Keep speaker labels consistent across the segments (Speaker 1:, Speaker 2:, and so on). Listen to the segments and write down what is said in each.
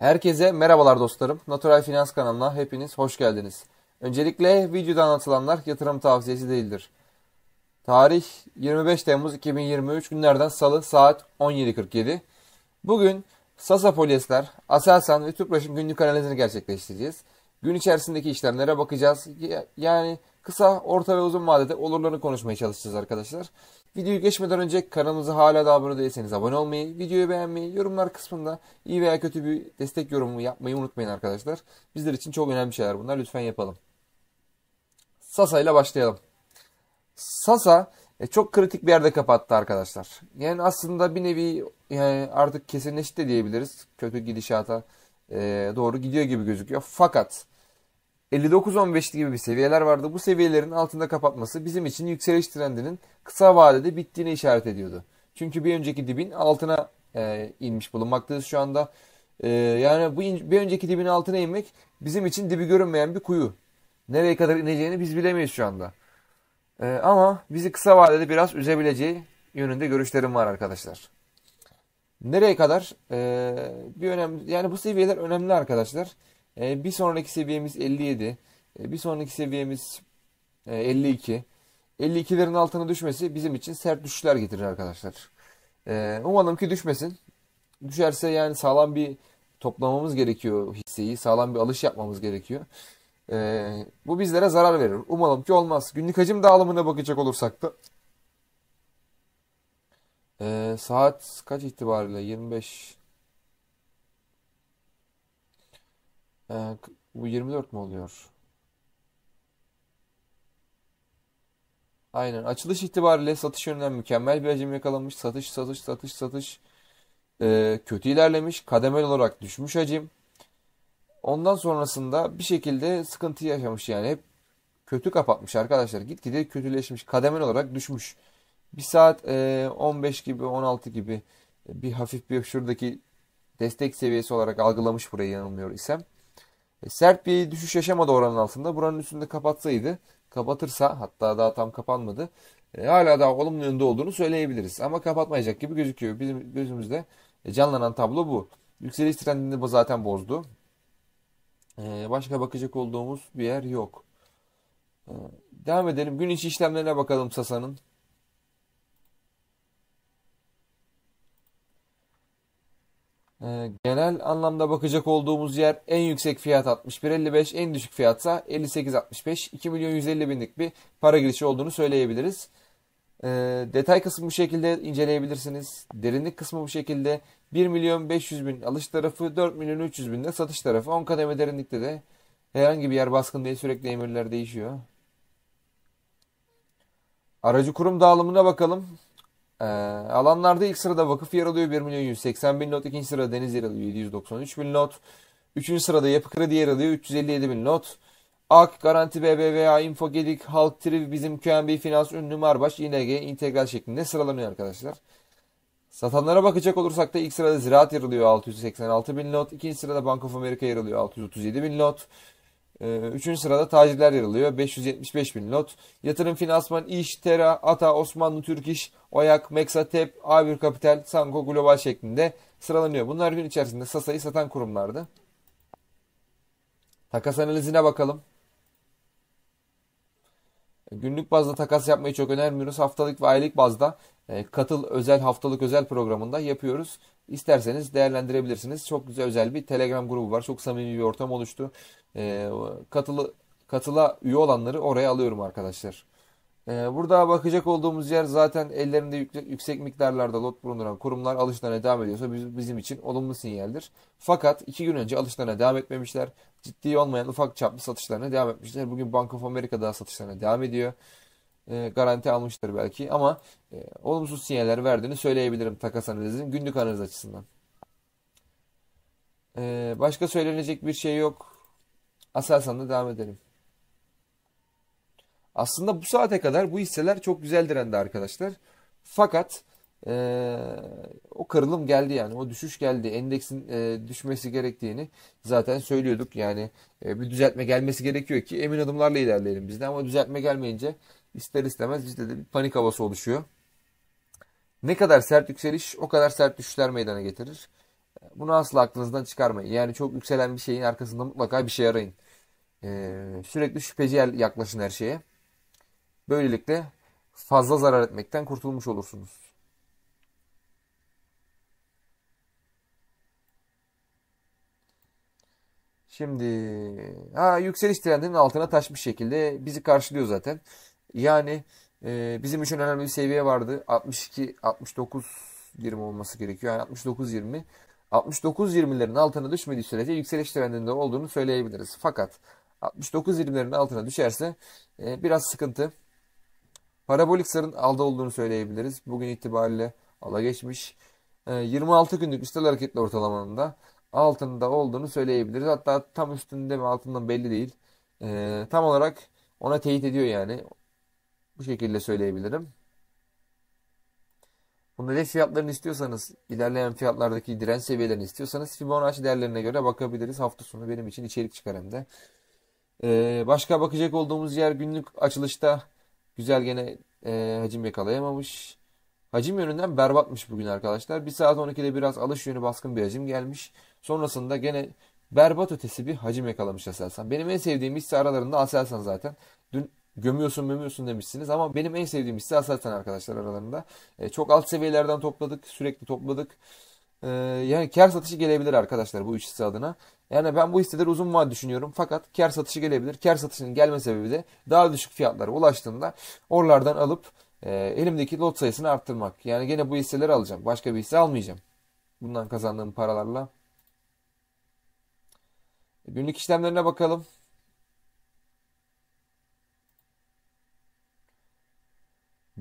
Speaker 1: Herkese merhabalar dostlarım. Natural Finans kanalına hepiniz hoş geldiniz. Öncelikle videoda anlatılanlar yatırım tavsiyesi değildir. Tarih 25 Temmuz 2023 günlerden salı saat 17.47. Bugün Sasa Polyester, Aselsan ve Tüpraş'ın günlük analizini gerçekleştireceğiz. Gün içerisindeki işlemlere bakacağız. Yani kısa, orta ve uzun vadede olurlarını konuşmaya çalışacağız arkadaşlar. Videoyu geçmeden önce kanalımıza hala da abone değilseniz abone olmayı, videoyu beğenmeyi, yorumlar kısmında iyi veya kötü bir destek yorumu yapmayı unutmayın arkadaşlar. Bizler için çok önemli şeyler bunlar. Lütfen yapalım. Sasa ile başlayalım. Sasa e, çok kritik bir yerde kapattı arkadaşlar. Yani aslında bir nevi yani artık kesinleşti diyebiliriz. Kötü gidişata e, doğru gidiyor gibi gözüküyor. Fakat 59-15 gibi bir seviyeler vardı. Bu seviyelerin altında kapatması bizim için yükseliş trendinin kısa vadede bittiğine işaret ediyordu. Çünkü bir önceki dibin altına e, inmiş bulunmaktayız şu anda. E, yani bu in, bir önceki dibin altına inmek bizim için dibi görünmeyen bir kuyu. Nereye kadar ineceğini biz bilemeyiz şu anda. E, ama bizi kısa vadede biraz üzebileceği yönünde görüşlerim var arkadaşlar. Nereye kadar? E, bir önemli yani bu seviyeler önemli arkadaşlar. Ee, bir sonraki seviyemiz 57. Ee, bir sonraki seviyemiz 52. E, 52'lerin altına düşmesi bizim için sert düşüşler getirir arkadaşlar. Ee, umalım ki düşmesin. Düşerse yani sağlam bir toplamamız gerekiyor hisseyi. Sağlam bir alış yapmamız gerekiyor. bu bizlere zarar verir. Umalım ki olmaz. Günlük hacim dağılımına bakacak olursak da. saat kaç itibariyle? 25 Ee, bu 24 mi oluyor? Aynen. Açılış itibariyle satış yönünden mükemmel bir hacim yakalanmış. Satış, satış, satış, satış e, kötü ilerlemiş. Kademel olarak düşmüş hacim. Ondan sonrasında bir şekilde sıkıntı yaşamış yani. Hep kötü kapatmış arkadaşlar. Gitgide kötüleşmiş. Kademel olarak düşmüş. Bir saat e, ee, 15 gibi 16 gibi bir hafif bir şuradaki destek seviyesi olarak algılamış burayı yanılmıyor isem. E, sert bir düşüş yaşamadı oranın altında. Buranın üstünde kapatsaydı, kapatırsa hatta daha tam kapanmadı. E, hala daha olumlu yönde olduğunu söyleyebiliriz. Ama kapatmayacak gibi gözüküyor. Bizim gözümüzde e, canlanan tablo bu. Yükseliş trendini bu zaten bozdu. başka bakacak olduğumuz bir yer yok. devam edelim. Gün içi işlemlerine bakalım Sasa'nın. E, genel anlamda bakacak olduğumuz yer en yüksek fiyat 61.55 en düşük fiyatsa 58.65 2 milyon 150 binlik bir para girişi olduğunu söyleyebiliriz. E, detay kısmı bu şekilde inceleyebilirsiniz. Derinlik kısmı bu şekilde 1 milyon 500 bin alış tarafı 4 milyon 300 bin de satış tarafı 10 kademe derinlikte de herhangi bir yer baskın değil sürekli emirler değişiyor. Aracı kurum dağılımına bakalım. Ee, alanlarda ilk sırada Vakıf yer alıyor 1 milyon 180 bin not. ikinci sırada Deniz yer alıyor 793 bin not. Üçüncü sırada Yapı Kredi yer alıyor 357 bin not. AK, Garanti BBVA, Infogelik, Halk Triv, Bizim QNB, Finans, Ünlü, Marbaş, İNG, İntegral şeklinde sıralanıyor arkadaşlar. Satanlara bakacak olursak da ilk sırada Ziraat yer alıyor 686 bin not ikinci sırada Bank of America yer alıyor 637 bin not ee, üçüncü sırada tacirler yer alıyor. 575 bin not. Yatırım, finansman, iş, Tera, Ata, Osmanlı, Türk İş, Oyak, Meksa, Tep, A1 Kapital, Sanko Global şeklinde sıralanıyor. Bunlar gün içerisinde Sasa'yı satan kurumlardı. Takas analizine bakalım. Günlük bazda takas yapmayı çok önermiyoruz. Haftalık ve aylık bazda e, katıl özel haftalık özel programında yapıyoruz. İsterseniz değerlendirebilirsiniz. Çok güzel özel bir Telegram grubu var. Çok samimi bir ortam oluştu. E, katılı, katıla üye olanları oraya alıyorum arkadaşlar. Ee, burada bakacak olduğumuz yer zaten ellerinde yüksek, miktarlarda lot bulunduran kurumlar alışlarına devam ediyorsa bizim için olumlu sinyaldir. Fakat iki gün önce alışlarına devam etmemişler. Ciddi olmayan ufak çaplı satışlarına devam etmişler. Bugün Bank of America daha satışlarına devam ediyor. Ee, garanti almıştır belki ama e, olumsuz sinyaller verdiğini söyleyebilirim takas analizin günlük analiz açısından. Ee, başka söylenecek bir şey yok. Aselsan'da devam edelim. Aslında bu saate kadar bu hisseler çok güzel direndi arkadaşlar. Fakat e, o kırılım geldi yani o düşüş geldi. Endeksin e, düşmesi gerektiğini zaten söylüyorduk. Yani e, bir düzeltme gelmesi gerekiyor ki emin adımlarla ilerleyelim biz de. Ama düzeltme gelmeyince ister istemez bizde de bir panik havası oluşuyor. Ne kadar sert yükseliş o kadar sert düşüşler meydana getirir. Bunu asla aklınızdan çıkarmayın. Yani çok yükselen bir şeyin arkasında mutlaka bir şey arayın. Ee, sürekli şüpheci yaklaşın her şeye. Böylelikle fazla zarar etmekten kurtulmuş olursunuz. Şimdi ha, yükseliş trendinin altına taşmış şekilde bizi karşılıyor zaten. Yani e, bizim için önemli bir seviye vardı. 62 69 20 olması gerekiyor. Yani 69 20 69 20'lerin altına düşmediği sürece yükseliş trendinde olduğunu söyleyebiliriz. Fakat 69 20'lerin altına düşerse e, biraz sıkıntı. Parabolik zarın alda olduğunu söyleyebiliriz. Bugün itibariyle ala geçmiş. 26 ee, günlük üstel hareketli ortalamanın da altında olduğunu söyleyebiliriz. Hatta tam üstünde mi altından belli değil. Ee, tam olarak ona teyit ediyor yani. Bu şekilde söyleyebilirim. Bunda hedef fiyatlarını istiyorsanız, ilerleyen fiyatlardaki direnç seviyelerini istiyorsanız Fibonacci değerlerine göre bakabiliriz. Hafta sonu benim için içerik çıkar hem de. Ee, başka bakacak olduğumuz yer günlük açılışta Güzel gene e, hacim yakalayamamış. Hacim yönünden berbatmış bugün arkadaşlar. 1 saat 12'de biraz alış yönü baskın bir hacim gelmiş. Sonrasında gene berbat ötesi bir hacim yakalamış Aselsan. Benim en sevdiğim hisse aralarında Aselsan zaten. Dün gömüyorsun mümüyorsun demişsiniz ama benim en sevdiğim hisse Aselsan arkadaşlar aralarında. E, çok alt seviyelerden topladık sürekli topladık. Ee, yani kar satışı gelebilir arkadaşlar bu üç hisse adına. Yani ben bu hisseleri uzun vaat düşünüyorum. Fakat kar satışı gelebilir. Kar satışının gelme sebebi de daha düşük fiyatlara ulaştığında oralardan alıp e, elimdeki lot sayısını arttırmak. Yani gene bu hisseleri alacağım. Başka bir hisse almayacağım. Bundan kazandığım paralarla. E, günlük işlemlerine bakalım.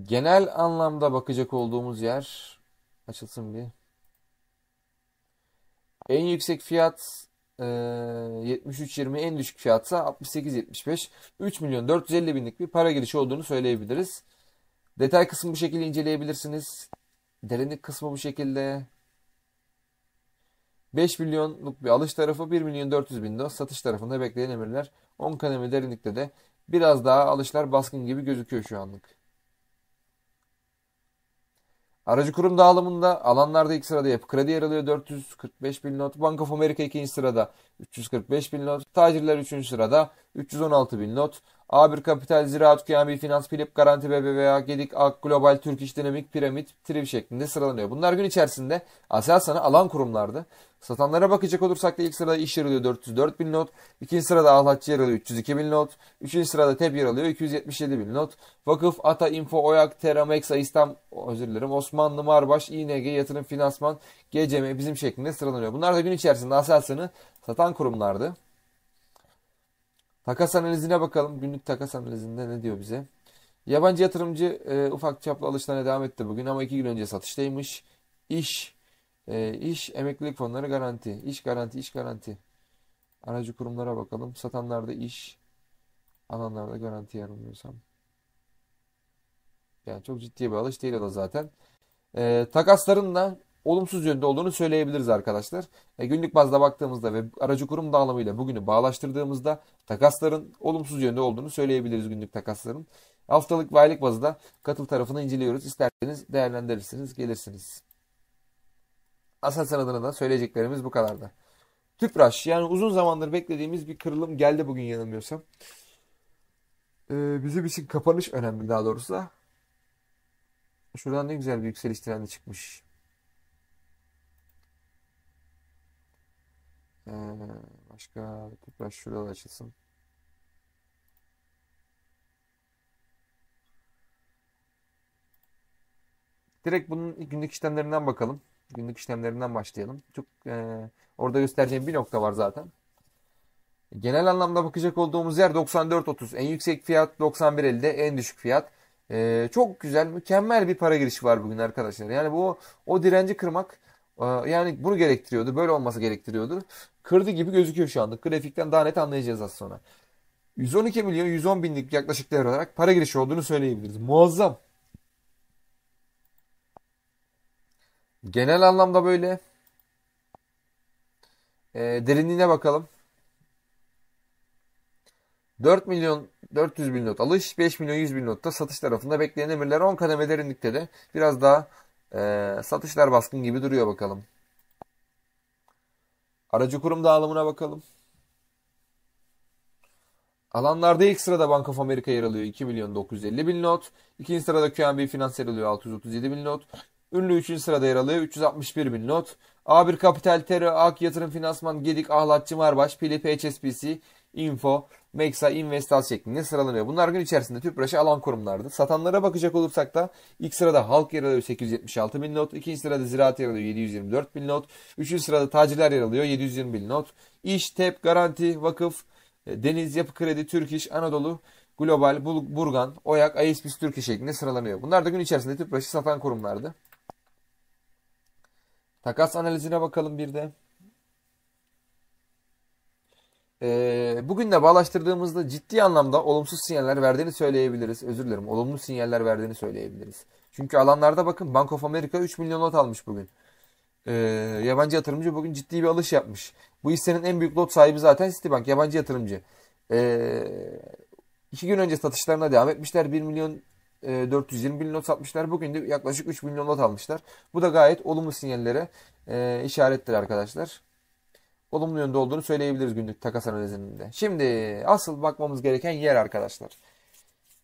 Speaker 1: Genel anlamda bakacak olduğumuz yer açılsın bir. En yüksek fiyat e, 73.20 en düşük fiyatsa 68.75 3 milyon 450 binlik bir para girişi olduğunu söyleyebiliriz. Detay kısmı bu şekilde inceleyebilirsiniz. Derinlik kısmı bu şekilde. 5 milyonluk bir alış tarafı 1 milyon 400 bin dolar satış tarafında bekleyen emirler. 10 kademe derinlikte de biraz daha alışlar baskın gibi gözüküyor şu anlık. Aracı kurum dağılımında alanlarda ilk sırada Yapı Kredi yer alıyor 445 bin not. Bank of America ikinci sırada 345 bin not. Tacirler üçüncü sırada 316 bin not. A1 Kapital, Ziraat, Kıyami, Finans, Philip, Garanti, BBVA, Gedik, Ak, Global, Türk İş, Dinamik, Piramit, Triv şeklinde sıralanıyor. Bunlar gün içerisinde Aselsan'ı alan kurumlardı. Satanlara bakacak olursak da ilk sırada iş yer alıyor 404 bin not. ikinci sırada ahlatçı yer alıyor 302 bin not. Üçüncü sırada TEP yer alıyor 277 bin not. Vakıf, ATA, Info, OYAK, Teramex, İstam, özür dilerim, Osmanlı, Marbaş, İNG, Yatırım, Finansman, GCM bizim şeklinde sıralanıyor. Bunlar da gün içerisinde Aselsan'ı satan kurumlardı. Takas analizine bakalım. Günlük takas analizinde ne diyor bize? Yabancı yatırımcı e, ufak çaplı alışlarına devam etti bugün ama iki gün önce satıştaymış. İş, e, iş emeklilik fonları garanti. İş garanti, iş garanti. Aracı kurumlara bakalım. Satanlarda iş, alanlarda garanti yer alıyorsam. Yani çok ciddi bir alış değil o da zaten. E, takasların da olumsuz yönde olduğunu söyleyebiliriz arkadaşlar. E, günlük bazda baktığımızda ve aracı kurum dağılımıyla bugünü bağlaştırdığımızda takasların olumsuz yönde olduğunu söyleyebiliriz günlük takasların. Haftalık ve aylık bazda katıl tarafını inceliyoruz. İsterseniz değerlendirirsiniz, gelirsiniz. Aselsan adına da söyleyeceklerimiz bu kadardı. Tüpraş yani uzun zamandır beklediğimiz bir kırılım geldi bugün yanılmıyorsam. Ee, bizim için kapanış önemli daha doğrusu da. Şuradan ne güzel bir yükseliş trendi çıkmış. Ee, başka tekrar şuralar açılsın. Direkt bunun günlük işlemlerinden bakalım. Günlük işlemlerinden başlayalım. Çok e, orada göstereceğim bir nokta var zaten. Genel anlamda bakacak olduğumuz yer 94.30. En yüksek fiyat 91.50. en düşük fiyat. Ee, çok güzel, mükemmel bir para girişi var bugün arkadaşlar. Yani bu o direnci kırmak yani bunu gerektiriyordu. Böyle olması gerektiriyordu. Kırdı gibi gözüküyor şu anda. Grafikten daha net anlayacağız az sonra. 112 milyon 110 binlik yaklaşık değer olarak para girişi olduğunu söyleyebiliriz. Muazzam. Genel anlamda böyle. E, derinliğine bakalım. 4 milyon 400 bin not alış, 5 milyon 100 bin notta satış tarafında bekleyen emirler 10 kademe derinlikte de biraz daha ee, satışlar baskın gibi duruyor bakalım. Aracı kurum dağılımına bakalım. Alanlarda ilk sırada Bank of America yer alıyor 2 milyon 950 bin not. İkinci sırada QNB Finans yer alıyor 637 bin not. Ünlü 3. sırada yer alıyor 361 bin not. A1 Kapital, Tera, Ak Yatırım Finansman, Gedik, Ahlat, Cimarbaş, Pilip, HSBC, Info, Mexa, Investas şeklinde sıralanıyor. Bunlar gün içerisinde TÜPRAŞ'ı alan kurumlardı. Satanlara bakacak olursak da ilk sırada Halk yer alıyor 876 bin not. ikinci sırada Ziraat yer alıyor 724 bin not. Üçüncü sırada Taciler yer alıyor 720 bin not. İş, TEP, Garanti, Vakıf, e, Deniz, Yapı Kredi, Türk İş, Anadolu, Global, Burgan, Oyak, ISPİS, Türkiye şeklinde sıralanıyor. Bunlar da gün içerisinde TÜPRAŞ'ı satan kurumlardı. Takas analizine bakalım bir de. E, bugün de bağlaştırdığımızda ciddi anlamda olumsuz sinyaller verdiğini söyleyebiliriz. Özür dilerim. Olumlu sinyaller verdiğini söyleyebiliriz. Çünkü alanlarda bakın Bank of America 3 milyon lot almış bugün. E, yabancı yatırımcı bugün ciddi bir alış yapmış. Bu hissenin en büyük lot sahibi zaten Citibank. Yabancı yatırımcı. E, iki gün önce satışlarına devam etmişler. 1 milyon 420 e, bin lot satmışlar. Bugün de yaklaşık 3 milyon lot almışlar. Bu da gayet olumlu sinyallere e, işarettir arkadaşlar olumlu yönde olduğunu söyleyebiliriz günlük takas analizinde. Şimdi asıl bakmamız gereken yer arkadaşlar.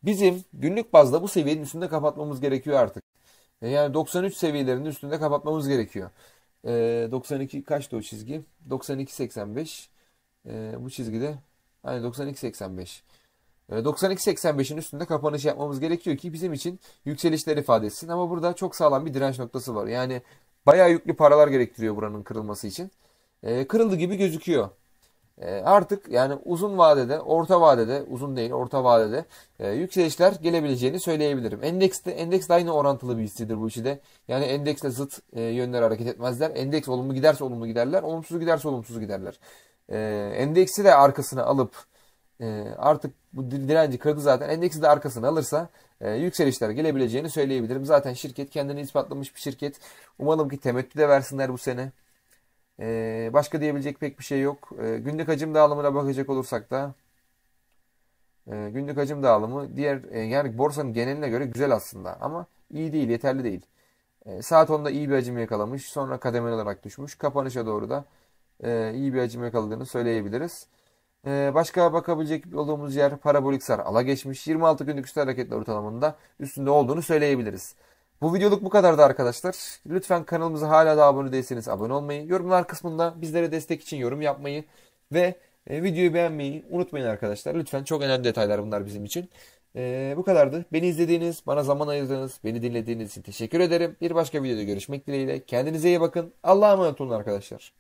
Speaker 1: Bizim günlük bazda bu seviyenin üstünde kapatmamız gerekiyor artık. E, yani 93 seviyelerinin üstünde kapatmamız gerekiyor. 92 e, kaçtı o çizgi? 92.85. E, bu çizgide hani 92.85. E, 92.85'in üstünde kapanış yapmamız gerekiyor ki bizim için yükselişler ifade etsin. Ama burada çok sağlam bir direnç noktası var. Yani bayağı yüklü paralar gerektiriyor buranın kırılması için e, kırıldı gibi gözüküyor. E, artık yani uzun vadede, orta vadede, uzun değil orta vadede e, yükselişler gelebileceğini söyleyebilirim. Endekste endeks aynı orantılı bir hissidir bu işte. Yani endeksle zıt e, yönler hareket etmezler. Endeks olumlu giderse olumlu giderler, olumsuz giderse olumsuz giderler. E, endeksi de arkasına alıp e, artık bu direnci kırdı zaten. Endeksi de arkasına alırsa e, yükselişler gelebileceğini söyleyebilirim. Zaten şirket kendini ispatlamış bir şirket. Umalım ki temettü de versinler bu sene. E, başka diyebilecek pek bir şey yok. E, günlük hacim dağılımına bakacak olursak da e, günlük hacim dağılımı diğer e, yani borsanın geneline göre güzel aslında ama iyi değil, yeterli değil. E, saat 10'da iyi bir hacim yakalamış. Sonra kademeli olarak düşmüş. Kapanışa doğru da e, iyi bir hacim yakaladığını söyleyebiliriz. E, başka bakabilecek olduğumuz yer parabolik sar. Ala geçmiş. 26 günlük üstü hareketler ortalamında üstünde olduğunu söyleyebiliriz. Bu videoluk bu kadardı arkadaşlar. Lütfen kanalımıza hala da abone değilseniz abone olmayı, yorumlar kısmında bizlere destek için yorum yapmayı ve e, videoyu beğenmeyi unutmayın arkadaşlar. Lütfen çok önemli detaylar bunlar bizim için. E, bu kadardı. Beni izlediğiniz, bana zaman ayırdığınız, beni dinlediğiniz için teşekkür ederim. Bir başka videoda görüşmek dileğiyle. Kendinize iyi bakın. Allah'a emanet olun arkadaşlar.